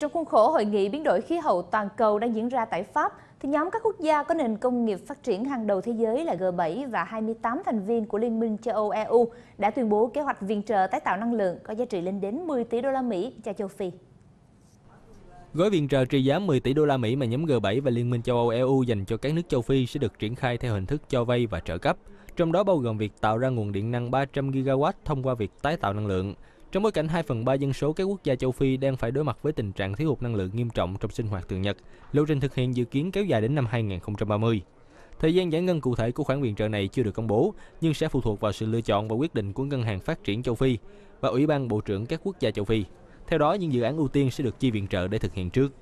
Trong khuôn khổ hội nghị biến đổi khí hậu toàn cầu đang diễn ra tại Pháp, thì nhóm các quốc gia có nền công nghiệp phát triển hàng đầu thế giới là G7 và 28 thành viên của Liên minh châu Âu EU đã tuyên bố kế hoạch viện trợ tái tạo năng lượng có giá trị lên đến 10 tỷ đô la Mỹ cho châu Phi. Gói viện trợ trị giá 10 tỷ đô la Mỹ mà nhóm G7 và Liên minh châu Âu EU dành cho các nước châu Phi sẽ được triển khai theo hình thức cho vay và trợ cấp, trong đó bao gồm việc tạo ra nguồn điện năng 300 gigawatt thông qua việc tái tạo năng lượng. Trong bối cảnh 2 phần 3 dân số các quốc gia châu Phi đang phải đối mặt với tình trạng thiếu hụt năng lượng nghiêm trọng trong sinh hoạt thường nhật, lộ trình thực hiện dự kiến kéo dài đến năm 2030. Thời gian giải ngân cụ thể của khoản viện trợ này chưa được công bố, nhưng sẽ phụ thuộc vào sự lựa chọn và quyết định của Ngân hàng Phát triển châu Phi và Ủy ban Bộ trưởng các quốc gia châu Phi. Theo đó, những dự án ưu tiên sẽ được chi viện trợ để thực hiện trước.